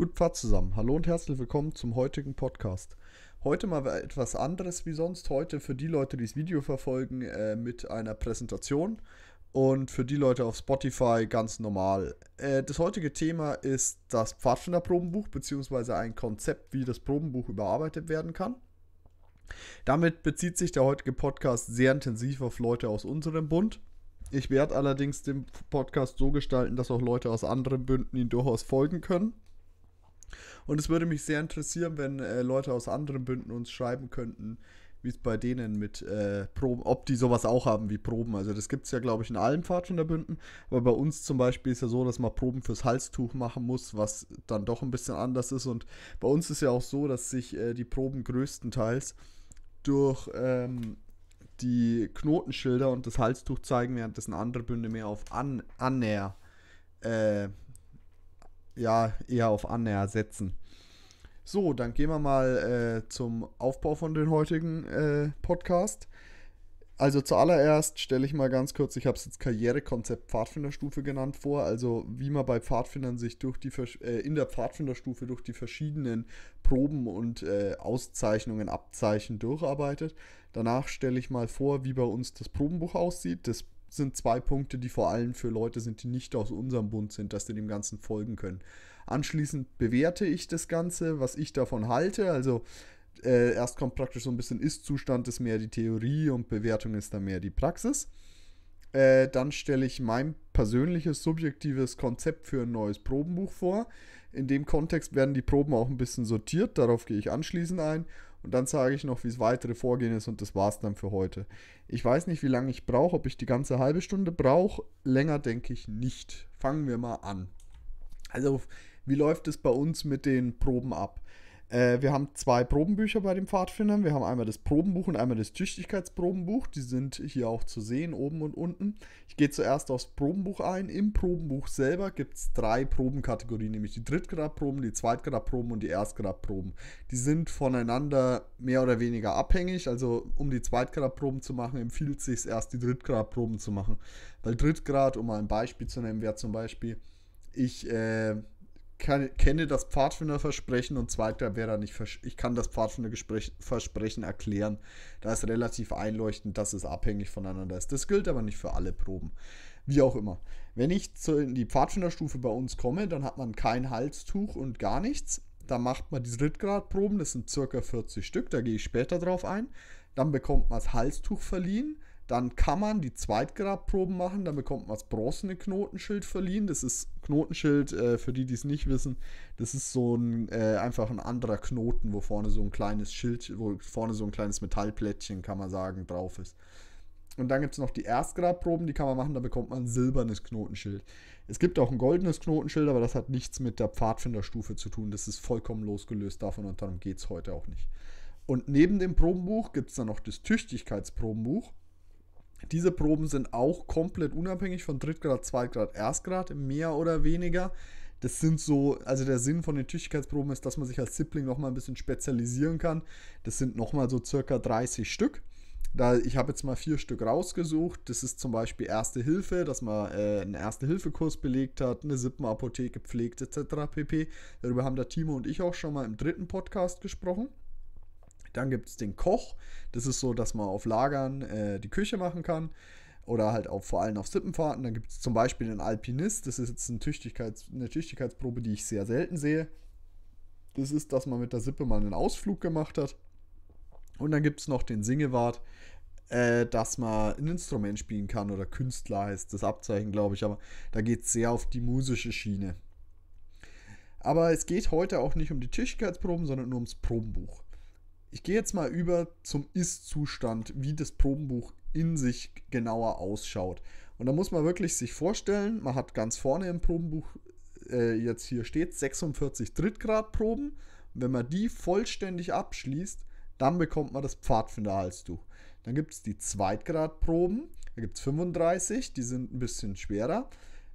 Gut Pfad zusammen. Hallo und herzlich willkommen zum heutigen Podcast. Heute mal etwas anderes wie sonst. Heute für die Leute, die das Video verfolgen, äh, mit einer Präsentation und für die Leute auf Spotify ganz normal. Äh, das heutige Thema ist das Pfadfinderprobenbuch, probenbuch beziehungsweise ein Konzept, wie das Probenbuch überarbeitet werden kann. Damit bezieht sich der heutige Podcast sehr intensiv auf Leute aus unserem Bund. Ich werde allerdings den Podcast so gestalten, dass auch Leute aus anderen Bünden ihn durchaus folgen können. Und es würde mich sehr interessieren, wenn äh, Leute aus anderen Bünden uns schreiben könnten, wie es bei denen mit äh, Proben, ob die sowas auch haben wie Proben. Also das gibt es ja, glaube ich, in allen Pfadfinder der äh, Bünden. Aber bei uns zum Beispiel ist ja so, dass man Proben fürs Halstuch machen muss, was dann doch ein bisschen anders ist. Und bei uns ist ja auch so, dass sich äh, die Proben größtenteils durch ähm, die Knotenschilder und das Halstuch zeigen, während währenddessen andere Bünde mehr auf An Annäher äh, ja eher auf Annäher setzen. So, dann gehen wir mal äh, zum Aufbau von den heutigen äh, Podcast. Also zuallererst stelle ich mal ganz kurz, ich habe es jetzt Karrierekonzept Pfadfinderstufe genannt vor, also wie man bei Pfadfindern sich durch die äh, in der Pfadfinderstufe durch die verschiedenen Proben und äh, Auszeichnungen, Abzeichen durcharbeitet. Danach stelle ich mal vor, wie bei uns das Probenbuch aussieht. Das sind zwei Punkte, die vor allem für Leute sind, die nicht aus unserem Bund sind, dass sie dem Ganzen folgen können. Anschließend bewerte ich das Ganze, was ich davon halte. Also äh, erst kommt praktisch so ein bisschen Ist-Zustand, ist mehr die Theorie und Bewertung ist dann mehr die Praxis. Äh, dann stelle ich mein persönliches, subjektives Konzept für ein neues Probenbuch vor. In dem Kontext werden die Proben auch ein bisschen sortiert, darauf gehe ich anschließend ein. Und dann sage ich noch, wie es weitere Vorgehen ist und das war's dann für heute. Ich weiß nicht, wie lange ich brauche, ob ich die ganze halbe Stunde brauche. Länger denke ich nicht. Fangen wir mal an. Also, wie läuft es bei uns mit den Proben ab? Äh, wir haben zwei Probenbücher bei den Pfadfindern. Wir haben einmal das Probenbuch und einmal das Tüchtigkeitsprobenbuch. Die sind hier auch zu sehen, oben und unten. Ich gehe zuerst aufs Probenbuch ein. Im Probenbuch selber gibt es drei Probenkategorien, nämlich die Drittgradproben, die Zweitgradproben und die Erstgradproben. Die sind voneinander mehr oder weniger abhängig. Also um die Zweitgradproben zu machen, empfiehlt es sich erst die Drittgradproben zu machen. Weil Drittgrad, um mal ein Beispiel zu nehmen, wäre zum Beispiel, ich... Äh, kann, kenne das Pfadfinderversprechen und zweiter wäre nicht, ich kann das Pfadfinderversprechen erklären. Da ist relativ einleuchtend, dass es abhängig voneinander ist. Das gilt aber nicht für alle Proben. Wie auch immer. Wenn ich zu, in die Pfadfinderstufe bei uns komme, dann hat man kein Halstuch und gar nichts. Da macht man die Rittgradproben, das sind circa 40 Stück, da gehe ich später drauf ein. Dann bekommt man das Halstuch verliehen dann kann man die Zweitgradproben machen, dann bekommt man das bronzene Knotenschild verliehen. Das ist Knotenschild, äh, für die, die es nicht wissen, das ist so ein äh, einfach ein anderer Knoten, wo vorne so ein kleines Schild, wo vorne so ein kleines Metallplättchen, kann man sagen, drauf ist. Und dann gibt es noch die Erstgradproben, die kann man machen, da bekommt man ein silbernes Knotenschild. Es gibt auch ein goldenes Knotenschild, aber das hat nichts mit der Pfadfinderstufe zu tun. Das ist vollkommen losgelöst davon und darum geht es heute auch nicht. Und neben dem Probenbuch gibt es dann noch das Tüchtigkeitsprobenbuch. Diese Proben sind auch komplett unabhängig von Drittgrad, Zweitgrad, Erstgrad, mehr oder weniger. Das sind so, also der Sinn von den Tüchtigkeitsproben ist, dass man sich als Sibling nochmal ein bisschen spezialisieren kann. Das sind nochmal so circa 30 Stück. Da, ich habe jetzt mal vier Stück rausgesucht. Das ist zum Beispiel Erste Hilfe, dass man äh, einen Erste-Hilfe-Kurs belegt hat, eine Sippenapotheke pflegt, etc. pp. Darüber haben der Timo und ich auch schon mal im dritten Podcast gesprochen. Dann gibt es den Koch. Das ist so, dass man auf Lagern äh, die Küche machen kann. Oder halt auch vor allem auf Sippenfahrten. Dann gibt es zum Beispiel den Alpinist. Das ist jetzt ein Tüchtigkeits-, eine Tüchtigkeitsprobe, die ich sehr selten sehe. Das ist, dass man mit der Sippe mal einen Ausflug gemacht hat. Und dann gibt es noch den Singewart, äh, dass man ein Instrument spielen kann oder Künstler heißt das Abzeichen, glaube ich. Aber da geht es sehr auf die musische Schiene. Aber es geht heute auch nicht um die Tüchtigkeitsproben, sondern nur ums Probenbuch. Ich gehe jetzt mal über zum Ist-Zustand, wie das Probenbuch in sich genauer ausschaut. Und da muss man wirklich sich vorstellen, man hat ganz vorne im Probenbuch, äh, jetzt hier steht, 46 Drittgradproben. Wenn man die vollständig abschließt, dann bekommt man das Pfadfinderhalstuch. Dann gibt es die Zweitgradproben, da gibt es 35, die sind ein bisschen schwerer.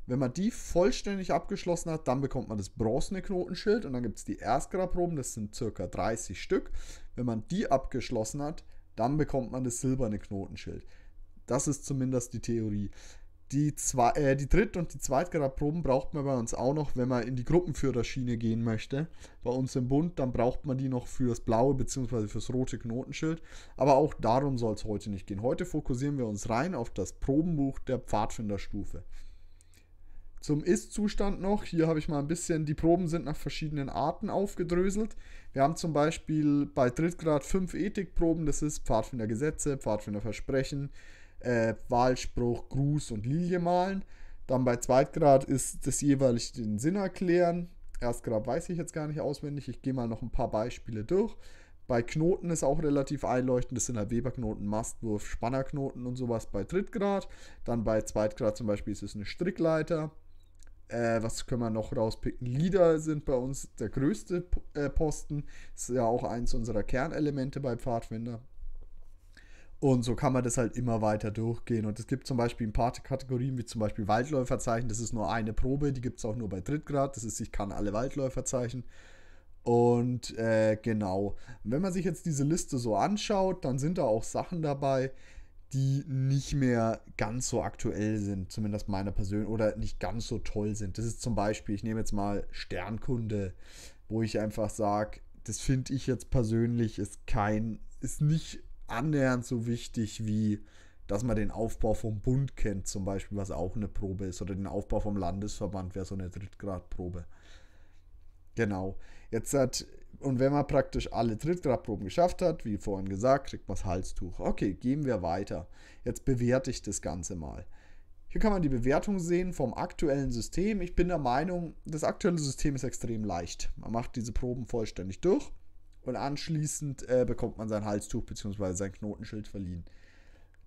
Wenn man die vollständig abgeschlossen hat, dann bekommt man das bronzene Knotenschild und dann gibt es die Erstgrabproben, das sind circa 30 Stück. Wenn man die abgeschlossen hat, dann bekommt man das silberne Knotenschild. Das ist zumindest die Theorie. Die, zwei, äh, die Dritt- und die Zweitgradproben braucht man bei uns auch noch, wenn man in die Gruppenführerschiene gehen möchte. Bei uns im Bund, dann braucht man die noch für das blaue bzw. für das rote Knotenschild. Aber auch darum soll es heute nicht gehen. Heute fokussieren wir uns rein auf das Probenbuch der Pfadfinderstufe zum Ist-Zustand noch. Hier habe ich mal ein bisschen, die Proben sind nach verschiedenen Arten aufgedröselt. Wir haben zum Beispiel bei Drittgrad fünf Ethikproben, das ist Pfadfinder Gesetze, Pfadfinder Versprechen, äh, Wahlspruch, Gruß und Lilie malen. Dann bei Zweitgrad ist das jeweilig den Sinn erklären. Erstgrad weiß ich jetzt gar nicht auswendig. Ich gehe mal noch ein paar Beispiele durch. Bei Knoten ist auch relativ einleuchtend. Das sind halt Weberknoten, Mastwurf, Spannerknoten und sowas bei Drittgrad. Dann bei Zweitgrad zum Beispiel ist es eine Strickleiter. Äh, was können wir noch rauspicken? Lieder sind bei uns der größte äh, Posten. Ist ja auch eins unserer Kernelemente bei Pfadfinder. Und so kann man das halt immer weiter durchgehen. Und es gibt zum Beispiel ein paar Kategorien, wie zum Beispiel Waldläuferzeichen. Das ist nur eine Probe, die gibt es auch nur bei Drittgrad. Das ist, ich kann alle Waldläuferzeichen. Und äh, genau, wenn man sich jetzt diese Liste so anschaut, dann sind da auch Sachen dabei, die nicht mehr ganz so aktuell sind, zumindest meiner Person, oder nicht ganz so toll sind. Das ist zum Beispiel, ich nehme jetzt mal Sternkunde, wo ich einfach sage, das finde ich jetzt persönlich ist kein, ist nicht annähernd so wichtig wie, dass man den Aufbau vom Bund kennt, zum Beispiel, was auch eine Probe ist, oder den Aufbau vom Landesverband wäre so eine Drittgradprobe. Genau. Jetzt hat und wenn man praktisch alle Drittgradproben geschafft hat, wie vorhin gesagt, kriegt man das Halstuch. Okay, gehen wir weiter. Jetzt bewerte ich das Ganze mal. Hier kann man die Bewertung sehen vom aktuellen System. Ich bin der Meinung, das aktuelle System ist extrem leicht. Man macht diese Proben vollständig durch und anschließend äh, bekommt man sein Halstuch bzw. sein Knotenschild verliehen.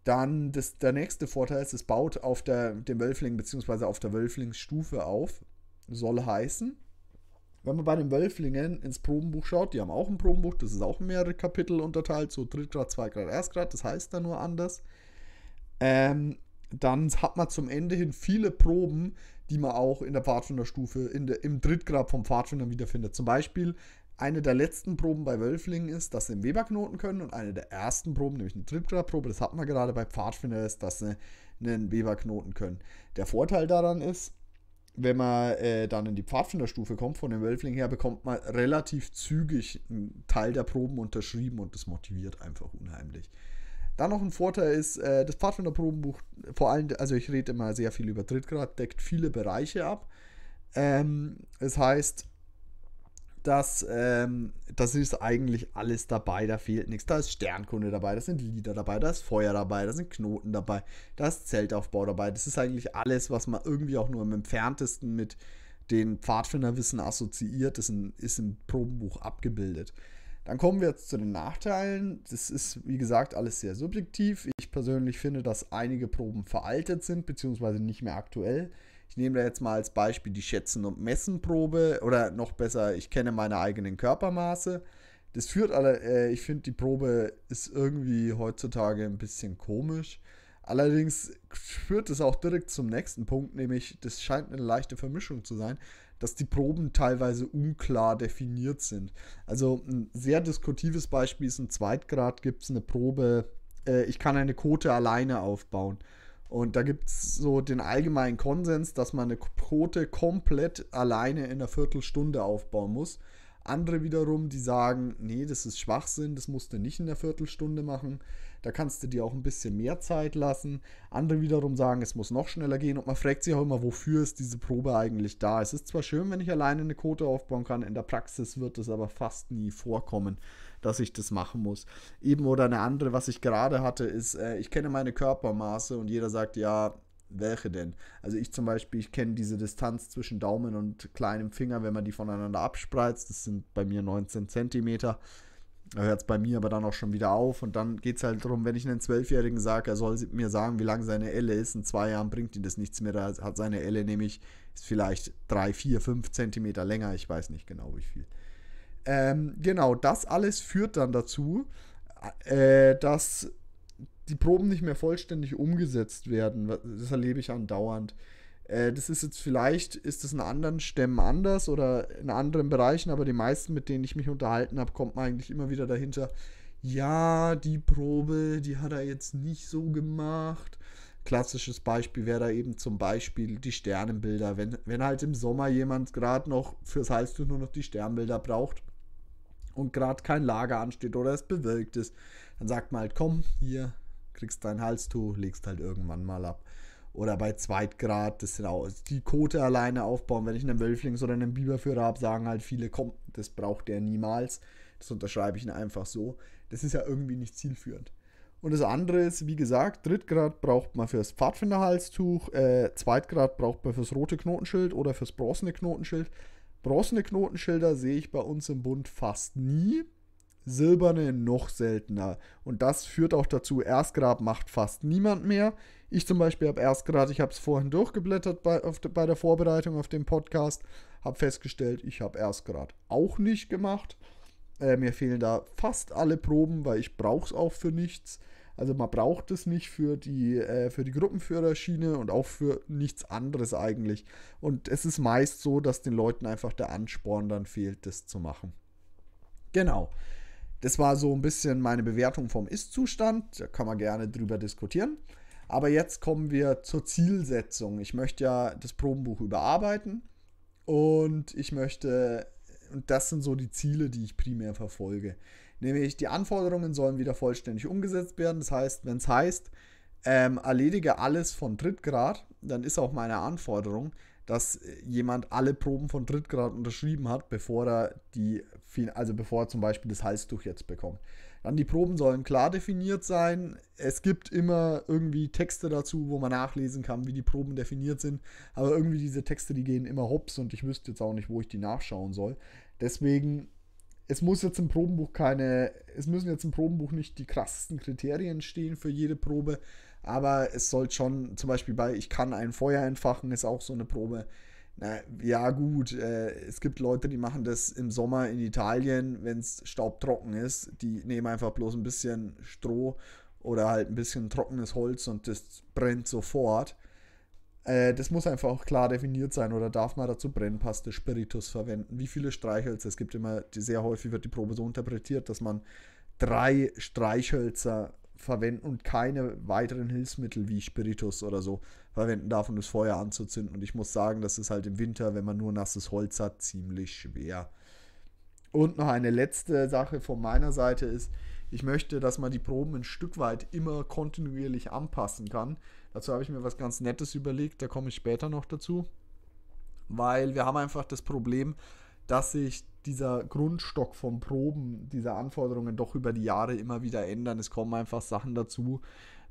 Dann das, der nächste Vorteil ist, es baut auf der, dem Wölfling bzw. auf der Wölflingsstufe auf. Soll heißen, wenn man bei den Wölflingen ins Probenbuch schaut, die haben auch ein Probenbuch, das ist auch mehrere Kapitel unterteilt, so Drittgrad, Zweigrad, Erstgrad, das heißt da nur anders. Ähm, dann hat man zum Ende hin viele Proben, die man auch in der Pfadfinderstufe, in der, im Drittgrad vom Pfadfinder wiederfindet. Zum Beispiel eine der letzten Proben bei Wölflingen ist, dass sie im Weberknoten können und eine der ersten Proben, nämlich eine Drittgradprobe, das hat man gerade bei Pfadfinder, ist, dass sie einen Weberknoten können. Der Vorteil daran ist, wenn man äh, dann in die Pfadfinderstufe kommt, von dem Wölfling her, bekommt man relativ zügig einen Teil der Proben unterschrieben und das motiviert einfach unheimlich. Dann noch ein Vorteil ist, äh, das Pfadfinderprobenbuch, vor allem, also ich rede immer sehr viel über Drittgrad, deckt viele Bereiche ab. Ähm, das heißt, dass ähm, das ist eigentlich alles dabei, da fehlt nichts. Da ist Sternkunde dabei, da sind Lieder dabei, da ist Feuer dabei, da sind Knoten dabei, da ist Zeltaufbau dabei. Das ist eigentlich alles, was man irgendwie auch nur im entferntesten mit den Pfadfinderwissen assoziiert, ist, in, ist im Probenbuch abgebildet. Dann kommen wir jetzt zu den Nachteilen. Das ist, wie gesagt, alles sehr subjektiv. Ich persönlich finde, dass einige Proben veraltet sind, beziehungsweise nicht mehr aktuell ich nehme da jetzt mal als Beispiel die Schätzen- und Messenprobe oder noch besser, ich kenne meine eigenen Körpermaße. Das führt alle, äh, ich finde die Probe ist irgendwie heutzutage ein bisschen komisch. Allerdings führt es auch direkt zum nächsten Punkt, nämlich das scheint eine leichte Vermischung zu sein, dass die Proben teilweise unklar definiert sind. Also ein sehr diskutives Beispiel ist im Zweitgrad gibt es eine Probe, äh, ich kann eine Quote alleine aufbauen. Und da gibt es so den allgemeinen Konsens, dass man eine Quote komplett alleine in einer Viertelstunde aufbauen muss. Andere wiederum, die sagen, nee, das ist Schwachsinn, das musst du nicht in der Viertelstunde machen. Da kannst du dir auch ein bisschen mehr Zeit lassen. Andere wiederum sagen, es muss noch schneller gehen. Und man fragt sich auch immer, wofür ist diese Probe eigentlich da? Es ist zwar schön, wenn ich alleine eine Quote aufbauen kann, in der Praxis wird es aber fast nie vorkommen dass ich das machen muss. Eben oder eine andere, was ich gerade hatte, ist, äh, ich kenne meine Körpermaße und jeder sagt, ja, welche denn? Also ich zum Beispiel, ich kenne diese Distanz zwischen Daumen und kleinem Finger, wenn man die voneinander abspreizt. Das sind bei mir 19 Zentimeter. Da hört es bei mir aber dann auch schon wieder auf. Und dann geht es halt darum, wenn ich einen Zwölfjährigen sage, er soll mir sagen, wie lang seine Elle ist, in zwei Jahren bringt ihm das nichts mehr. Da hat seine Elle nämlich, ist vielleicht drei, vier, fünf Zentimeter länger, ich weiß nicht genau wie viel. Ähm, genau, das alles führt dann dazu, äh, dass die Proben nicht mehr vollständig umgesetzt werden. Das erlebe ich andauernd. Äh, das ist jetzt vielleicht, ist das in anderen Stämmen anders oder in anderen Bereichen, aber die meisten, mit denen ich mich unterhalten habe, kommt man eigentlich immer wieder dahinter. Ja, die Probe, die hat er jetzt nicht so gemacht. Klassisches Beispiel wäre da eben zum Beispiel die Sternenbilder. Wenn, wenn halt im Sommer jemand gerade noch fürs Halstuch nur noch die Sternbilder braucht, und gerade kein Lager ansteht oder es bewölkt ist, dann sagt man halt, komm, hier, kriegst dein Halstuch, legst halt irgendwann mal ab. Oder bei Zweitgrad, das sind auch also die Kote alleine aufbauen. Wenn ich einen Wölflings- oder einen Biberführer habe, sagen halt viele, komm, das braucht der niemals. Das unterschreibe ich ihn einfach so. Das ist ja irgendwie nicht zielführend. Und das andere ist, wie gesagt, Drittgrad braucht man fürs Pfadfinderhalstuch, äh, Zweitgrad braucht man fürs rote Knotenschild oder fürs bronzene Knotenschild. Bronzene Knotenschilder sehe ich bei uns im Bund fast nie. Silberne noch seltener. Und das führt auch dazu, Erstgrad macht fast niemand mehr. Ich zum Beispiel habe Erstgrad, ich habe es vorhin durchgeblättert bei, auf, bei der Vorbereitung auf den Podcast, habe festgestellt, ich habe Erstgrad auch nicht gemacht. Äh, mir fehlen da fast alle Proben, weil ich brauche es auch für nichts. Also man braucht es nicht für die, äh, für die Gruppenführerschiene und auch für nichts anderes eigentlich. Und es ist meist so, dass den Leuten einfach der Ansporn dann fehlt, das zu machen. Genau. Das war so ein bisschen meine Bewertung vom Ist-Zustand. Da kann man gerne drüber diskutieren. Aber jetzt kommen wir zur Zielsetzung. Ich möchte ja das Probenbuch überarbeiten und ich möchte, und das sind so die Ziele, die ich primär verfolge. Nämlich die Anforderungen sollen wieder vollständig umgesetzt werden. Das heißt, wenn es heißt, ähm, erledige alles von Drittgrad, dann ist auch meine Anforderung, dass jemand alle Proben von Drittgrad unterschrieben hat, bevor er die, also bevor er zum Beispiel das Halstuch jetzt bekommt. Dann die Proben sollen klar definiert sein. Es gibt immer irgendwie Texte dazu, wo man nachlesen kann, wie die Proben definiert sind. Aber irgendwie diese Texte, die gehen immer hops und ich wüsste jetzt auch nicht, wo ich die nachschauen soll. Deswegen es muss jetzt im Probenbuch keine, es müssen jetzt im Probenbuch nicht die krassesten Kriterien stehen für jede Probe, aber es soll schon, zum Beispiel bei Ich kann ein Feuer entfachen, ist auch so eine Probe. Na, ja, gut, äh, es gibt Leute, die machen das im Sommer in Italien, wenn es staubtrocken ist. Die nehmen einfach bloß ein bisschen Stroh oder halt ein bisschen trockenes Holz und das brennt sofort. Äh, das muss einfach auch klar definiert sein oder darf man dazu Brennpaste, Spiritus verwenden? Wie viele Streichhölzer? Es gibt immer, sehr häufig wird die Probe so interpretiert, dass man drei Streichhölzer verwenden und keine weiteren Hilfsmittel wie Spiritus oder so verwenden darf, um das Feuer anzuzünden. Und ich muss sagen, das ist halt im Winter, wenn man nur nasses Holz hat, ziemlich schwer. Und noch eine letzte Sache von meiner Seite ist, ich möchte, dass man die Proben ein Stück weit immer kontinuierlich anpassen kann. Dazu habe ich mir was ganz Nettes überlegt, da komme ich später noch dazu. Weil wir haben einfach das Problem, dass sich dieser Grundstock von Proben, dieser Anforderungen doch über die Jahre immer wieder ändern. Es kommen einfach Sachen dazu.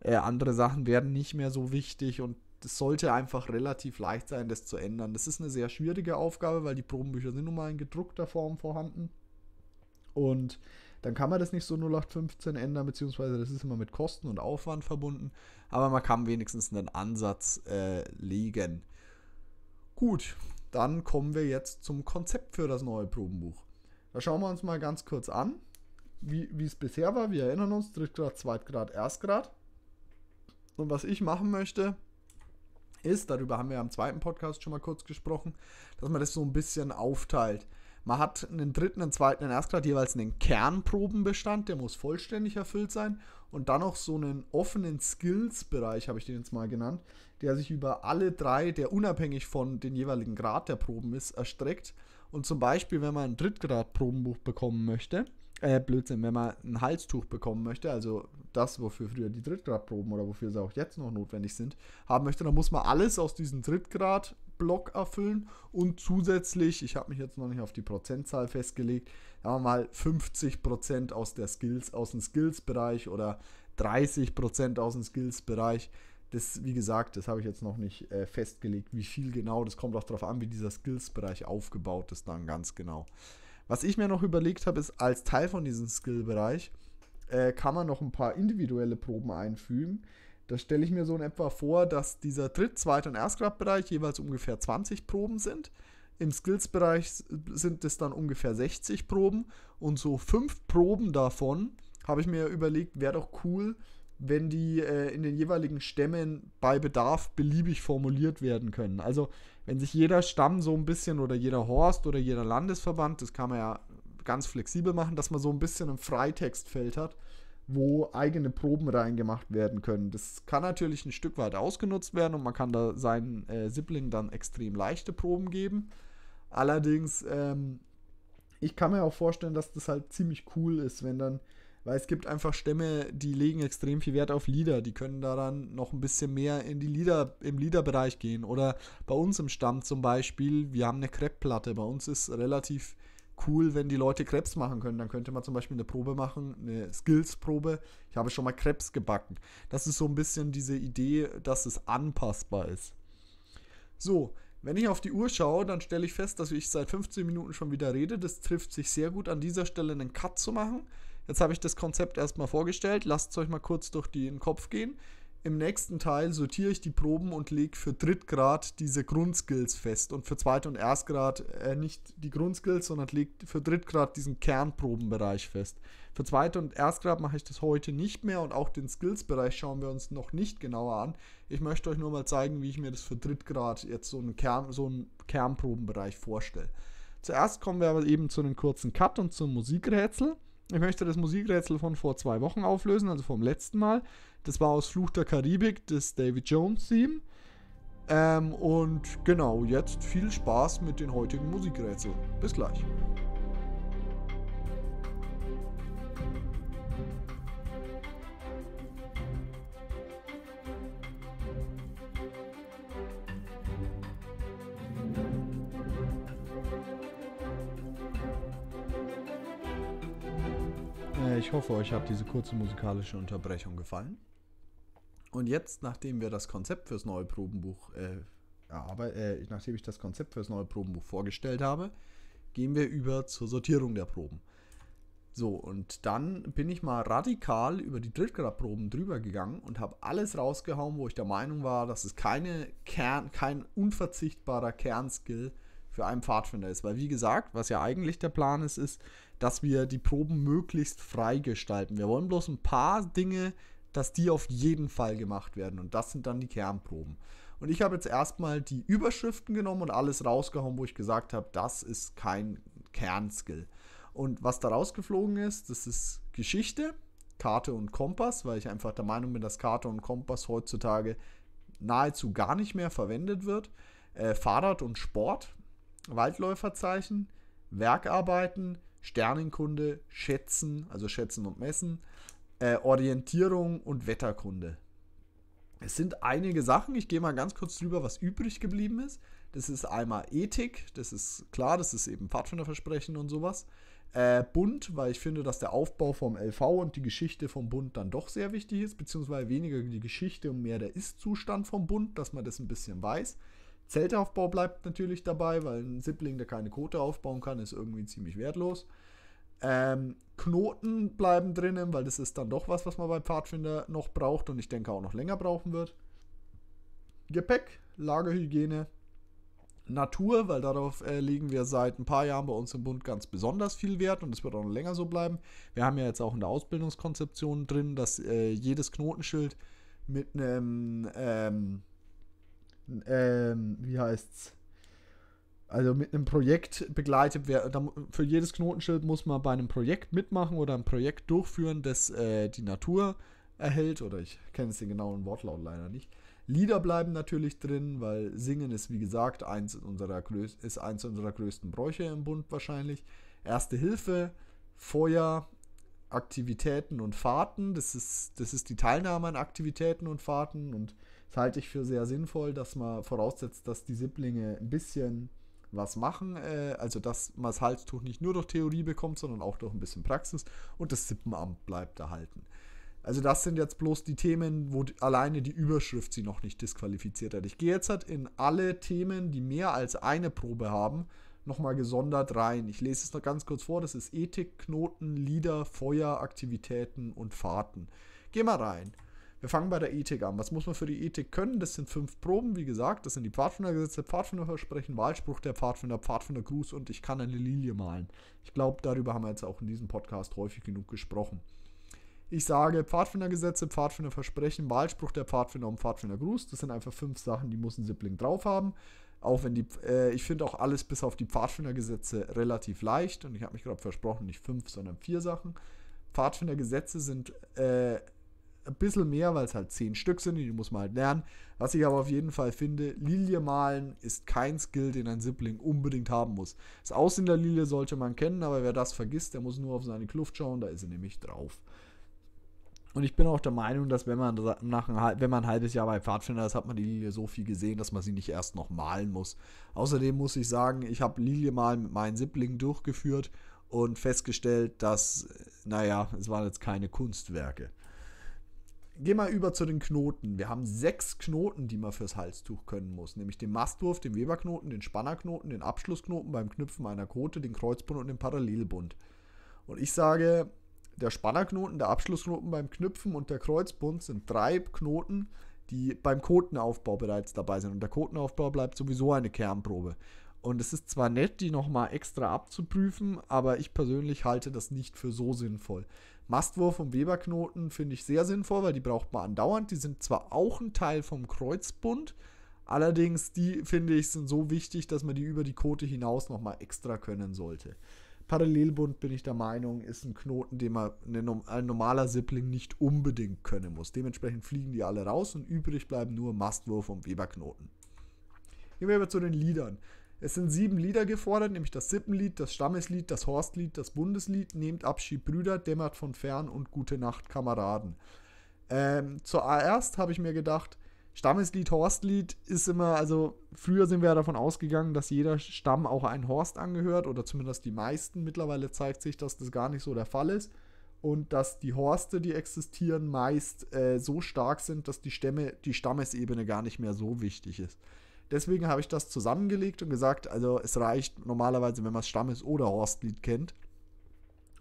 Äh, andere Sachen werden nicht mehr so wichtig und es sollte einfach relativ leicht sein, das zu ändern. Das ist eine sehr schwierige Aufgabe, weil die Probenbücher sind nun mal in gedruckter Form vorhanden. Und dann kann man das nicht so 0815 ändern, beziehungsweise das ist immer mit Kosten und Aufwand verbunden, aber man kann wenigstens einen Ansatz äh, legen. Gut, dann kommen wir jetzt zum Konzept für das neue Probenbuch. Da schauen wir uns mal ganz kurz an, wie es bisher war. Wir erinnern uns, Drittgrad, Zweitgrad, Erstgrad. Und was ich machen möchte, ist, darüber haben wir am zweiten Podcast schon mal kurz gesprochen, dass man das so ein bisschen aufteilt. Man hat einen dritten, einen zweiten, einen Erstgrad jeweils einen Kernprobenbestand, der muss vollständig erfüllt sein. Und dann noch so einen offenen Skills-Bereich, habe ich den jetzt mal genannt, der sich über alle drei, der unabhängig von den jeweiligen Grad der Proben ist, erstreckt. Und zum Beispiel, wenn man ein Drittgrad-Probenbuch bekommen möchte, äh, Blödsinn, wenn man ein Halstuch bekommen möchte, also das, wofür früher die Drittgradproben oder wofür sie auch jetzt noch notwendig sind, haben möchte, dann muss man alles aus diesem Drittgrad Block erfüllen und zusätzlich, ich habe mich jetzt noch nicht auf die Prozentzahl festgelegt, aber mal 50% aus der Skills, aus dem Skills-Bereich oder 30% aus dem Skills-Bereich. Das, wie gesagt, das habe ich jetzt noch nicht äh, festgelegt, wie viel genau. Das kommt auch darauf an, wie dieser Skills-Bereich aufgebaut ist, dann ganz genau. Was ich mir noch überlegt habe, ist, als Teil von diesem Skill-Bereich äh, kann man noch ein paar individuelle Proben einfügen, das stelle ich mir so in etwa vor, dass dieser Dritt-, Zweit- und Erstgradbereich jeweils ungefähr 20 Proben sind. Im Skills-Bereich sind es dann ungefähr 60 Proben und so fünf Proben davon habe ich mir überlegt, wäre doch cool, wenn die äh, in den jeweiligen Stämmen bei Bedarf beliebig formuliert werden können. Also wenn sich jeder Stamm so ein bisschen oder jeder Horst oder jeder Landesverband, das kann man ja ganz flexibel machen, dass man so ein bisschen ein Freitextfeld hat, wo eigene Proben reingemacht werden können. Das kann natürlich ein Stück weit ausgenutzt werden und man kann da seinen äh, Sibling dann extrem leichte Proben geben. Allerdings, ähm, ich kann mir auch vorstellen, dass das halt ziemlich cool ist, wenn dann, weil es gibt einfach Stämme, die legen extrem viel Wert auf Lieder, die können daran noch ein bisschen mehr in die Lieder, im Liederbereich gehen. Oder bei uns im Stamm zum Beispiel, wir haben eine Kreppplatte, bei uns ist relativ cool, wenn die Leute Krebs machen können. Dann könnte man zum Beispiel eine Probe machen, eine Skills-Probe. Ich habe schon mal Krebs gebacken. Das ist so ein bisschen diese Idee, dass es anpassbar ist. So, wenn ich auf die Uhr schaue, dann stelle ich fest, dass ich seit 15 Minuten schon wieder rede. Das trifft sich sehr gut, an dieser Stelle einen Cut zu machen. Jetzt habe ich das Konzept erstmal vorgestellt. Lasst es euch mal kurz durch den Kopf gehen. Im nächsten Teil sortiere ich die Proben und lege für Drittgrad diese Grundskills fest und für Zweit- und Erstgrad äh, nicht die Grundskills, sondern lege für Drittgrad diesen Kernprobenbereich fest. Für Zweit- und Erstgrad mache ich das heute nicht mehr und auch den Skills-Bereich schauen wir uns noch nicht genauer an. Ich möchte euch nur mal zeigen, wie ich mir das für Drittgrad jetzt so einen, Kern, so einen Kernprobenbereich vorstelle. Zuerst kommen wir aber eben zu einem kurzen Cut und zum Musikrätsel. Ich möchte das Musikrätsel von vor zwei Wochen auflösen, also vom letzten Mal. Das war aus Fluch der Karibik, das David Jones-Theme. Ähm, und genau, jetzt viel Spaß mit den heutigen Musikrätseln. Bis gleich. Äh, ich hoffe, euch hat diese kurze musikalische Unterbrechung gefallen. Und jetzt, nachdem wir das Konzept fürs neue Probenbuch, äh, aber, äh, nachdem ich das Konzept fürs neue Probenbuch vorgestellt habe, gehen wir über zur Sortierung der Proben. So, und dann bin ich mal radikal über die Drittgradproben drüber gegangen und habe alles rausgehauen, wo ich der Meinung war, dass es keine Kern, kein unverzichtbarer Kernskill für einen Pfadfinder ist. Weil, wie gesagt, was ja eigentlich der Plan ist, ist, dass wir die Proben möglichst frei gestalten. Wir wollen bloß ein paar Dinge dass die auf jeden Fall gemacht werden. Und das sind dann die Kernproben. Und ich habe jetzt erstmal die Überschriften genommen und alles rausgehauen, wo ich gesagt habe, das ist kein Kernskill. Und was da rausgeflogen ist, das ist Geschichte, Karte und Kompass, weil ich einfach der Meinung bin, dass Karte und Kompass heutzutage nahezu gar nicht mehr verwendet wird. Äh, Fahrrad und Sport, Waldläuferzeichen, Werkarbeiten, Sternenkunde, Schätzen, also Schätzen und Messen, äh, Orientierung und Wetterkunde. Es sind einige Sachen, ich gehe mal ganz kurz drüber, was übrig geblieben ist. Das ist einmal Ethik, das ist klar, das ist eben Pfadfinderversprechen und sowas. Äh, Bund, weil ich finde, dass der Aufbau vom LV und die Geschichte vom Bund dann doch sehr wichtig ist, beziehungsweise weniger die Geschichte und mehr der Ist-Zustand vom Bund, dass man das ein bisschen weiß. Zeltaufbau bleibt natürlich dabei, weil ein Sibling, der keine Quote aufbauen kann, ist irgendwie ziemlich wertlos. Ähm, Knoten bleiben drinnen, weil das ist dann doch was, was man beim Pfadfinder noch braucht und ich denke auch noch länger brauchen wird. Gepäck, Lagerhygiene, Natur, weil darauf äh, legen wir seit ein paar Jahren bei uns im Bund ganz besonders viel Wert und es wird auch noch länger so bleiben. Wir haben ja jetzt auch in der Ausbildungskonzeption drin, dass äh, jedes Knotenschild mit einem, ähm, ähm, wie heißt's, also mit einem Projekt begleitet werden. Für jedes Knotenschild muss man bei einem Projekt mitmachen oder ein Projekt durchführen, das äh, die Natur erhält. Oder ich kenne es den genauen Wortlaut leider nicht. Lieder bleiben natürlich drin, weil Singen ist, wie gesagt, eins unserer, ist eins unserer größten Bräuche im Bund wahrscheinlich. Erste Hilfe, Feuer, Aktivitäten und Fahrten. Das ist, das ist die Teilnahme an Aktivitäten und Fahrten und das halte ich für sehr sinnvoll, dass man voraussetzt, dass die Siblinge ein bisschen was machen. Äh, also, dass man das Halstuch nicht nur durch Theorie bekommt, sondern auch durch ein bisschen Praxis. Und das Sippenamt bleibt erhalten. Also, das sind jetzt bloß die Themen, wo die, alleine die Überschrift sie noch nicht disqualifiziert hat. Ich gehe jetzt halt in alle Themen, die mehr als eine Probe haben, nochmal gesondert rein. Ich lese es noch ganz kurz vor. Das ist Ethik, Knoten, Lieder, Feuer, Aktivitäten und Fahrten. Geh mal rein. Wir fangen bei der Ethik an. Was muss man für die Ethik können? Das sind fünf Proben, wie gesagt. Das sind die Pfadfindergesetze, Pfadfinderversprechen, Wahlspruch der Pfadfinder, Pfadfindergruß und ich kann eine Lilie malen. Ich glaube, darüber haben wir jetzt auch in diesem Podcast häufig genug gesprochen. Ich sage Pfadfindergesetze, Pfadfinderversprechen, Wahlspruch der Pfadfinder und Pfadfindergruß. Das sind einfach fünf Sachen, die muss ein Sibling drauf haben. Auch wenn die, äh, ich finde auch alles bis auf die Pfadfindergesetze relativ leicht und ich habe mich gerade versprochen, nicht fünf, sondern vier Sachen. Pfadfindergesetze sind äh, ein bisschen mehr, weil es halt zehn Stück sind, die muss man halt lernen. Was ich aber auf jeden Fall finde, Lilie malen ist kein Skill, den ein Sibling unbedingt haben muss. Das Aussehen der Lilie sollte man kennen, aber wer das vergisst, der muss nur auf seine Kluft schauen, da ist sie nämlich drauf. Und ich bin auch der Meinung, dass wenn man nach ein, wenn man ein halbes Jahr bei Pfadfinder ist, hat man die Lilie so viel gesehen, dass man sie nicht erst noch malen muss. Außerdem muss ich sagen, ich habe Lilie malen mit meinen Siblingen durchgeführt und festgestellt, dass, naja, es waren jetzt keine Kunstwerke. Geh mal über zu den Knoten. Wir haben sechs Knoten, die man fürs Halstuch können muss. Nämlich den Mastwurf, den Weberknoten, den Spannerknoten, den Abschlussknoten beim Knüpfen einer Kote, den Kreuzbund und den Parallelbund. Und ich sage, der Spannerknoten, der Abschlussknoten beim Knüpfen und der Kreuzbund sind drei Knoten, die beim Kotenaufbau bereits dabei sind. Und der Kotenaufbau bleibt sowieso eine Kernprobe. Und es ist zwar nett, die nochmal extra abzuprüfen, aber ich persönlich halte das nicht für so sinnvoll. Mastwurf und Weberknoten finde ich sehr sinnvoll, weil die braucht man andauernd. Die sind zwar auch ein Teil vom Kreuzbund, allerdings die finde ich sind so wichtig, dass man die über die Kote hinaus nochmal extra können sollte. Parallelbund bin ich der Meinung, ist ein Knoten, den man ein normaler Sibling nicht unbedingt können muss. Dementsprechend fliegen die alle raus und übrig bleiben nur Mastwurf und Weberknoten. Gehen wir aber zu den Liedern. Es sind sieben Lieder gefordert, nämlich das Sippenlied, das Stammeslied, das Horstlied, das Bundeslied, Nehmt Abschied Brüder, Dämmert von fern und Gute Nacht Kameraden. Ähm, zuerst habe ich mir gedacht, Stammeslied, Horstlied ist immer, also früher sind wir ja davon ausgegangen, dass jeder Stamm auch einen Horst angehört oder zumindest die meisten. Mittlerweile zeigt sich, dass das gar nicht so der Fall ist und dass die Horste, die existieren, meist äh, so stark sind, dass die Stämme, die Stammesebene gar nicht mehr so wichtig ist. Deswegen habe ich das zusammengelegt und gesagt, also es reicht normalerweise, wenn man Stammes- oder Horstlied kennt.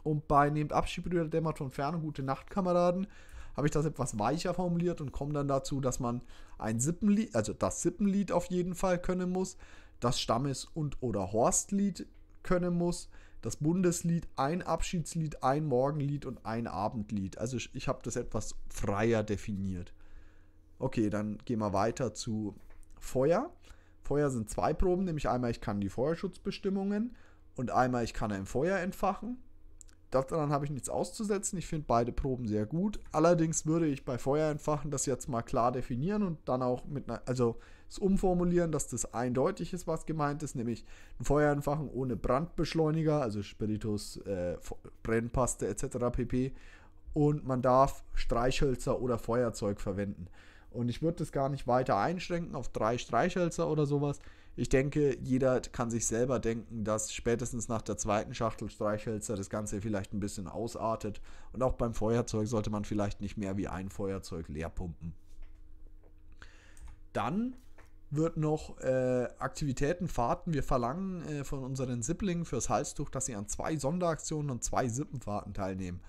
Und bei Nehmt Abschied oder Dämmert von Ferne, Gute Nacht, Kameraden, habe ich das etwas weicher formuliert und komme dann dazu, dass man ein Sippenlied, also das Sippenlied auf jeden Fall können muss, das Stammes- und oder Horstlied können muss, das Bundeslied, ein Abschiedslied, ein Morgenlied und ein Abendlied. Also ich habe das etwas freier definiert. Okay, dann gehen wir weiter zu Feuer. Feuer sind zwei Proben, nämlich einmal ich kann die Feuerschutzbestimmungen und einmal ich kann ein Feuer entfachen. Daran habe ich nichts auszusetzen. Ich finde beide Proben sehr gut. Allerdings würde ich bei Feuer entfachen das jetzt mal klar definieren und dann auch mit einer, also es umformulieren, dass das eindeutig ist, was gemeint ist, nämlich ein Feuer entfachen ohne Brandbeschleuniger, also Spiritus, äh, Brennpaste etc. pp. Und man darf Streichhölzer oder Feuerzeug verwenden. Und ich würde das gar nicht weiter einschränken auf drei Streichhölzer oder sowas. Ich denke, jeder kann sich selber denken, dass spätestens nach der zweiten Schachtel Streichhölzer das Ganze vielleicht ein bisschen ausartet. Und auch beim Feuerzeug sollte man vielleicht nicht mehr wie ein Feuerzeug leer pumpen. Dann wird noch äh, Aktivitäten, Fahrten. Wir verlangen äh, von unseren Siblingen fürs Halstuch, dass sie an zwei Sonderaktionen und zwei Sippenfahrten teilnehmen.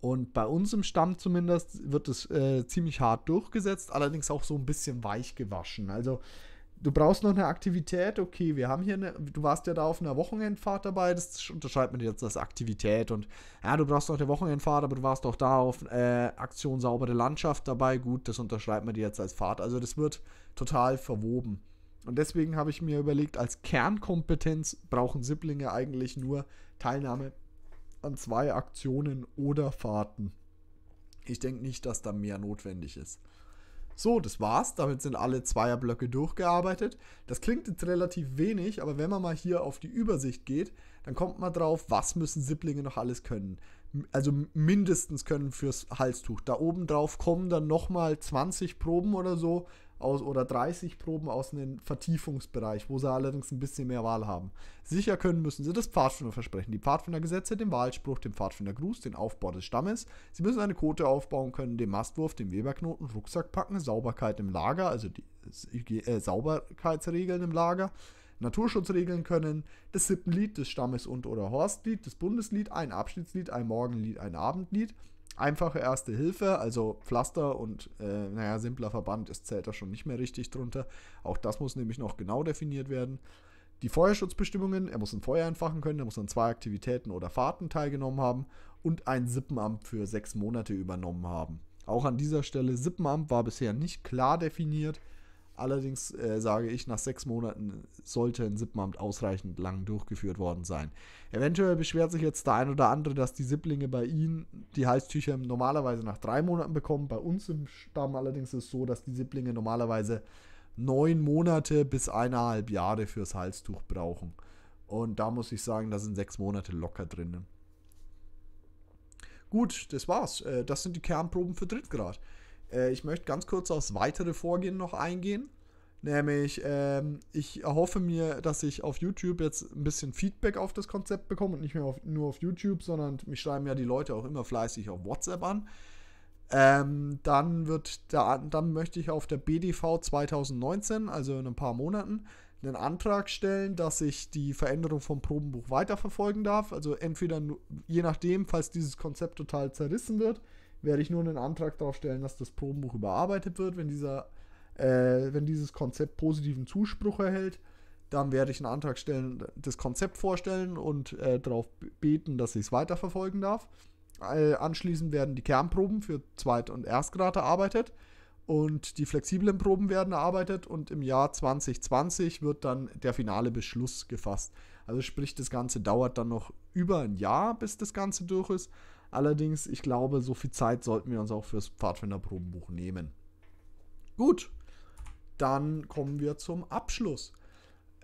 Und bei uns im Stamm zumindest wird es äh, ziemlich hart durchgesetzt, allerdings auch so ein bisschen weich gewaschen. Also du brauchst noch eine Aktivität, okay, wir haben hier eine, du warst ja da auf einer Wochenendfahrt dabei, das unterscheidet man jetzt als Aktivität und ja, du brauchst noch eine Wochenendfahrt, aber du warst auch da auf äh, Aktion saubere Landschaft dabei, gut, das unterschreibt man dir jetzt als Fahrt. Also das wird total verwoben. Und deswegen habe ich mir überlegt, als Kernkompetenz brauchen Siblinge eigentlich nur Teilnahme an zwei Aktionen oder Fahrten. Ich denke nicht, dass da mehr notwendig ist. So, das war's. Damit sind alle Zweierblöcke durchgearbeitet. Das klingt jetzt relativ wenig, aber wenn man mal hier auf die Übersicht geht, dann kommt man drauf, was müssen Siblinge noch alles können. Also mindestens können fürs Halstuch. Da oben drauf kommen dann nochmal 20 Proben oder so, aus oder 30 Proben aus einem Vertiefungsbereich, wo sie allerdings ein bisschen mehr Wahl haben. Sicher können müssen sie das Pfadfinderversprechen, die Pfadfindergesetze, den Wahlspruch, den Pfadfindergruß, den Aufbau des Stammes. Sie müssen eine Quote aufbauen können, den Mastwurf, den Weberknoten, Rucksack packen, Sauberkeit im Lager, also die äh, Sauberkeitsregeln im Lager. Naturschutzregeln können, das Sippenlied des Stammes und oder Horstlied, das Bundeslied, ein Abschiedslied, ein Morgenlied, ein Abendlied, Einfache Erste Hilfe, also Pflaster und äh, naja, simpler Verband, ist zählt da schon nicht mehr richtig drunter. Auch das muss nämlich noch genau definiert werden. Die Feuerschutzbestimmungen, er muss ein Feuer entfachen können, er muss an zwei Aktivitäten oder Fahrten teilgenommen haben und ein Sippenamt für sechs Monate übernommen haben. Auch an dieser Stelle, Sippenamt war bisher nicht klar definiert. Allerdings äh, sage ich, nach sechs Monaten sollte ein Sippenamt ausreichend lang durchgeführt worden sein. Eventuell beschwert sich jetzt der ein oder andere, dass die Sipplinge bei ihnen die Halstücher normalerweise nach drei Monaten bekommen. Bei uns im Stamm allerdings ist es so, dass die Sipplinge normalerweise neun Monate bis eineinhalb Jahre fürs Halstuch brauchen. Und da muss ich sagen, da sind sechs Monate locker drin. Gut, das war's. Äh, das sind die Kernproben für Drittgrad. Äh, ich möchte ganz kurz aufs weitere Vorgehen noch eingehen. Nämlich, ähm, ich erhoffe mir, dass ich auf YouTube jetzt ein bisschen Feedback auf das Konzept bekomme und nicht mehr auf, nur auf YouTube, sondern mich schreiben ja die Leute auch immer fleißig auf WhatsApp an. Ähm, dann wird da, dann möchte ich auf der BDV 2019, also in ein paar Monaten, einen Antrag stellen, dass ich die Veränderung vom Probenbuch weiterverfolgen darf. Also entweder je nachdem, falls dieses Konzept total zerrissen wird, werde ich nur einen Antrag darauf stellen, dass das Probenbuch überarbeitet wird. Wenn, dieser, äh, wenn dieses Konzept positiven Zuspruch erhält, dann werde ich einen Antrag stellen, das Konzept vorstellen und äh, darauf beten, dass ich es weiterverfolgen darf. Äh, anschließend werden die Kernproben für Zweit- und Erstgrad erarbeitet und die flexiblen Proben werden erarbeitet und im Jahr 2020 wird dann der finale Beschluss gefasst. Also sprich, das Ganze dauert dann noch über ein Jahr, bis das Ganze durch ist. Allerdings, ich glaube, so viel Zeit sollten wir uns auch fürs Pfadfinderprobenbuch nehmen. Gut, dann kommen wir zum Abschluss.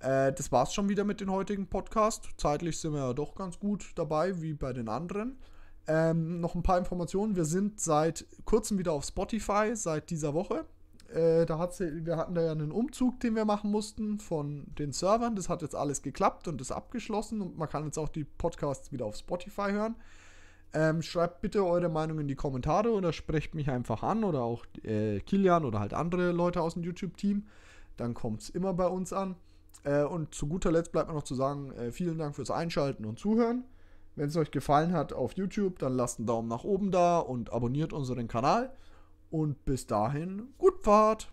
Äh, das war's schon wieder mit dem heutigen Podcast. Zeitlich sind wir ja doch ganz gut dabei, wie bei den anderen. Ähm, noch ein paar Informationen. Wir sind seit kurzem wieder auf Spotify, seit dieser Woche. Äh, da hat's, wir hatten da ja einen Umzug, den wir machen mussten von den Servern. Das hat jetzt alles geklappt und ist abgeschlossen und man kann jetzt auch die Podcasts wieder auf Spotify hören. Ähm, schreibt bitte eure Meinung in die Kommentare oder sprecht mich einfach an oder auch äh, Kilian oder halt andere Leute aus dem YouTube-Team. Dann kommt es immer bei uns an. Äh, und zu guter Letzt bleibt mir noch zu sagen, äh, vielen Dank fürs Einschalten und Zuhören. Wenn es euch gefallen hat auf YouTube, dann lasst einen Daumen nach oben da und abonniert unseren Kanal. Und bis dahin, gut Fahrt!